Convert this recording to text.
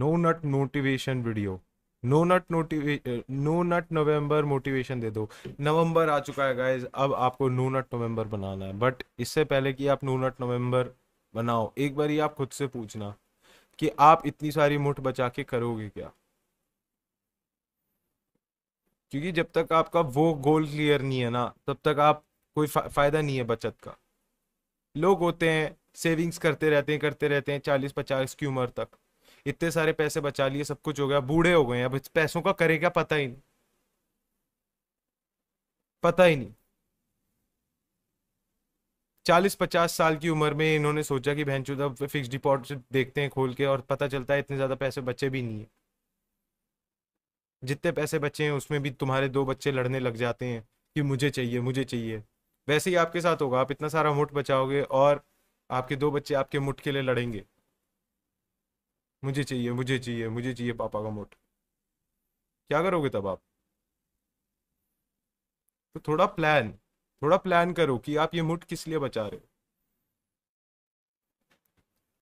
no nut motivation video no nut नोटिवे no nut November motivation दे दो November आ चुका है गाइज अब आपको नो नट नवंबर बनाना है बट इससे पहले कि आप नो नट नवंबर बनाओ एक बार ही आप खुद से पूछना कि आप इतनी सारी मुठ बचा के करोगे क्या क्योंकि जब तक आपका वो गोल क्लियर नहीं है ना तब तक आप कोई फायदा नहीं है बचत का लोग होते हैं सेविंग्स करते रहते हैं करते रहते हैं चालीस पचास की उम्र तक इतने सारे पैसे बचा लिए सब कुछ हो गया बूढ़े हो गए अब पैसों का करेगा पता ही नहीं पता ही नहीं चालीस पचास साल की उम्र में इन्होंने सोचा कि बहन चुदा फिक्स डिपॉजिट देखते हैं खोल के और पता चलता है इतने ज़्यादा पैसे बच्चे भी नहीं है जितने पैसे बच्चे हैं उसमें भी तुम्हारे दो बच्चे लड़ने लग जाते हैं कि मुझे चाहिए मुझे चाहिए वैसे ही आपके साथ होगा आप इतना सारा मुठ बचाओगे और आपके दो बच्चे आपके मुठ के लिए लड़ेंगे मुझे चाहिए मुझे चाहिए मुझे चाहिए पापा का मोटर क्या करोगे तब आप तो थोड़ा प्लान थोड़ा प्लान करो कि आप ये मुठ किस लिए बचा रहे हो